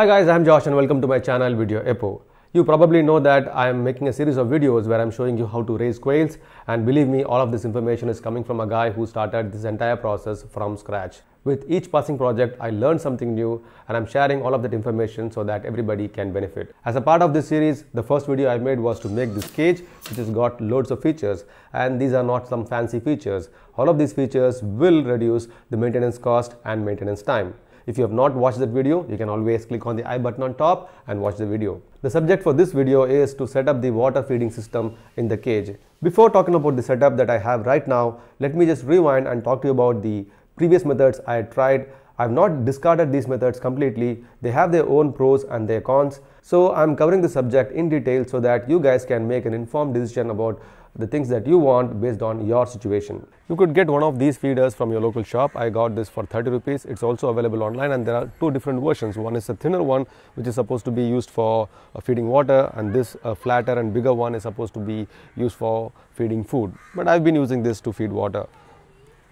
Hi guys, I'm Josh and welcome to my channel Video Epo. You probably know that I am making a series of videos where I'm showing you how to raise quails and believe me all of this information is coming from a guy who started this entire process from scratch. With each passing project I learned something new and I'm sharing all of that information so that everybody can benefit. As a part of this series the first video I made was to make this cage which has got loads of features and these are not some fancy features. All of these features will reduce the maintenance cost and maintenance time. If you have not watched that video, you can always click on the I button on top and watch the video. The subject for this video is to set up the water feeding system in the cage. Before talking about the setup that I have right now, let me just rewind and talk to you about the previous methods I tried I've not discarded these methods completely. They have their own pros and their cons. So I'm covering the subject in detail so that you guys can make an informed decision about the things that you want based on your situation. You could get one of these feeders from your local shop. I got this for 30 rupees. It's also available online and there are two different versions. One is a thinner one which is supposed to be used for uh, feeding water and this uh, flatter and bigger one is supposed to be used for feeding food. But I've been using this to feed water.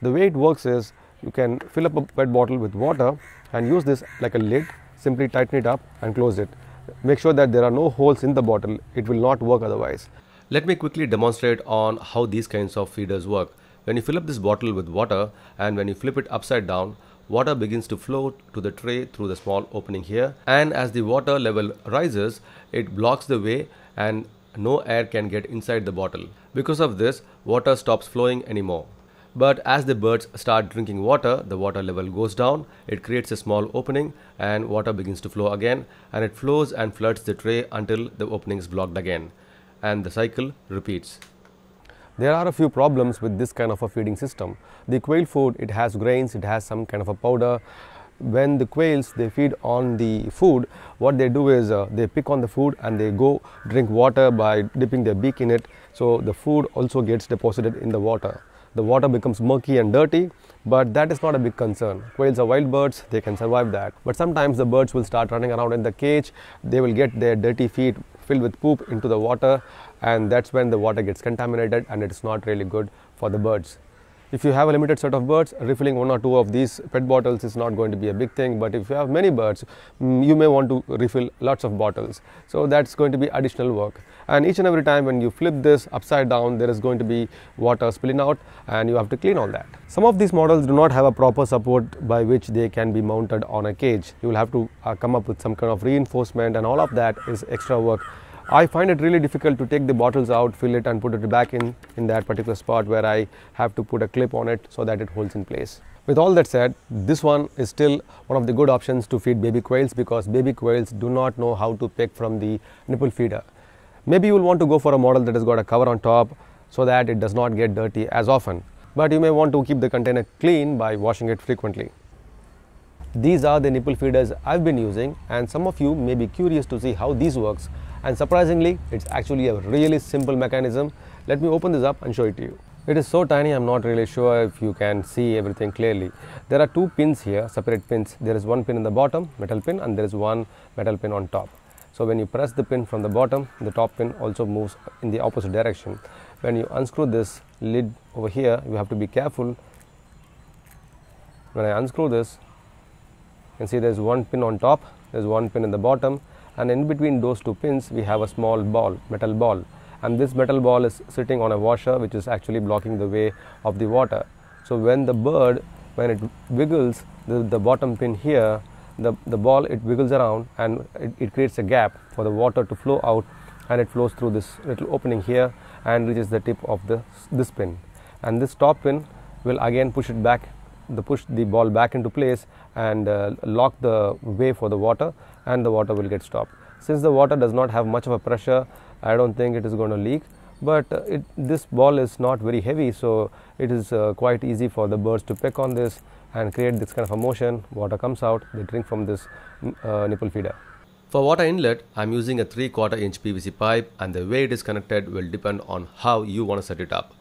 The way it works is you can fill up a pet bottle with water and use this like a lid. Simply tighten it up and close it. Make sure that there are no holes in the bottle. It will not work otherwise. Let me quickly demonstrate on how these kinds of feeders work. When you fill up this bottle with water and when you flip it upside down, water begins to flow to the tray through the small opening here and as the water level rises, it blocks the way and no air can get inside the bottle. Because of this, water stops flowing anymore. But as the birds start drinking water, the water level goes down, it creates a small opening and water begins to flow again and it flows and floods the tray until the opening is blocked again and the cycle repeats. There are a few problems with this kind of a feeding system. The quail food, it has grains, it has some kind of a powder. When the quails, they feed on the food, what they do is uh, they pick on the food and they go drink water by dipping their beak in it. So the food also gets deposited in the water the water becomes murky and dirty, but that is not a big concern. Quails are wild birds, they can survive that. But sometimes the birds will start running around in the cage, they will get their dirty feet filled with poop into the water, and that's when the water gets contaminated and it's not really good for the birds. If you have a limited set of birds, refilling one or two of these pet bottles is not going to be a big thing. But if you have many birds, mm, you may want to refill lots of bottles. So that's going to be additional work. And each and every time when you flip this upside down, there is going to be water spilling out and you have to clean all that. Some of these models do not have a proper support by which they can be mounted on a cage. You will have to uh, come up with some kind of reinforcement and all of that is extra work I find it really difficult to take the bottles out, fill it and put it back in, in that particular spot where I have to put a clip on it so that it holds in place. With all that said, this one is still one of the good options to feed baby quails because baby quails do not know how to pick from the nipple feeder. Maybe you'll want to go for a model that has got a cover on top so that it does not get dirty as often. But you may want to keep the container clean by washing it frequently. These are the nipple feeders I've been using and some of you may be curious to see how these works and surprisingly, it's actually a really simple mechanism. Let me open this up and show it to you. It is so tiny, I'm not really sure if you can see everything clearly. There are two pins here, separate pins. There is one pin in the bottom, metal pin, and there is one metal pin on top. So when you press the pin from the bottom, the top pin also moves in the opposite direction. When you unscrew this lid over here, you have to be careful. When I unscrew this, you can see there's one pin on top, there's one pin in the bottom, and in between those two pins we have a small ball metal ball and this metal ball is sitting on a washer which is actually blocking the way of the water so when the bird when it wiggles the, the bottom pin here the, the ball it wiggles around and it, it creates a gap for the water to flow out and it flows through this little opening here and reaches the tip of the this pin and this top pin will again push it back the push the ball back into place and uh, lock the way for the water and the water will get stopped. Since the water does not have much of a pressure, I don't think it is going to leak. But uh, it, this ball is not very heavy, so it is uh, quite easy for the birds to peck on this and create this kind of a motion. Water comes out, they drink from this mm, uh, nipple feeder. For water inlet, I'm using a 3 quarter inch PVC pipe and the way it is connected will depend on how you want to set it up.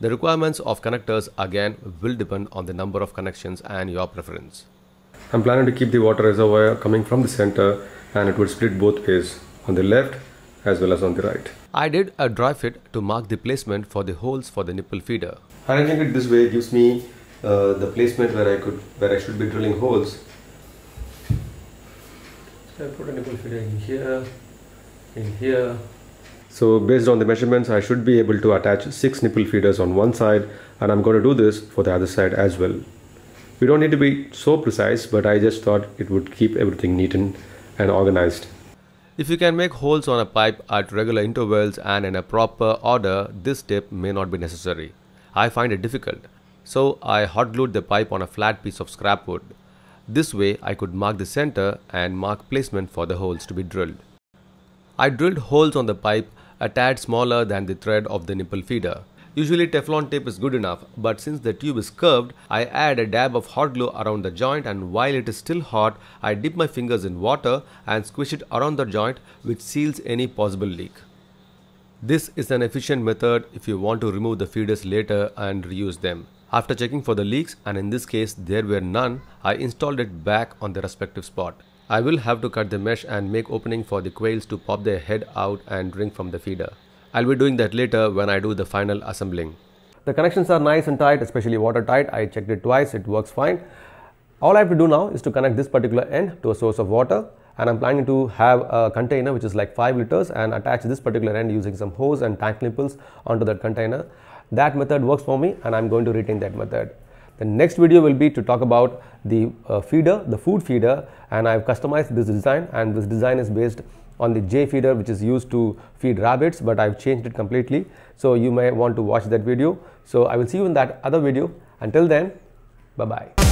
The requirements of connectors again will depend on the number of connections and your preference. I'm planning to keep the water reservoir coming from the center and it will split both ways on the left as well as on the right. I did a dry fit to mark the placement for the holes for the nipple feeder. Arranging it this way gives me uh, the placement where I could where I should be drilling holes. So I put a nipple feeder in here, in here. So based on the measurements, I should be able to attach six nipple feeders on one side and I'm going to do this for the other side as well we don't need to be so precise but I just thought it would keep everything neat and, and organized. If you can make holes on a pipe at regular intervals and in a proper order, this tip may not be necessary. I find it difficult. So I hot glued the pipe on a flat piece of scrap wood. This way I could mark the center and mark placement for the holes to be drilled. I drilled holes on the pipe a tad smaller than the thread of the nipple feeder. Usually Teflon tape is good enough, but since the tube is curved, I add a dab of hot glue around the joint and while it is still hot, I dip my fingers in water and squish it around the joint which seals any possible leak. This is an efficient method if you want to remove the feeders later and reuse them. After checking for the leaks and in this case there were none, I installed it back on the respective spot. I will have to cut the mesh and make opening for the quails to pop their head out and drink from the feeder. I'll be doing that later when I do the final assembling. The connections are nice and tight, especially watertight. I checked it twice, it works fine. All I have to do now is to connect this particular end to a source of water and I'm planning to have a container which is like 5 liters and attach this particular end using some hose and tank nipples onto that container. That method works for me and I'm going to retain that method. The next video will be to talk about the uh, feeder, the food feeder and I've customized this design and this design is based on the J feeder which is used to feed rabbits but I've changed it completely. So you may want to watch that video. So I will see you in that other video. Until then, bye-bye.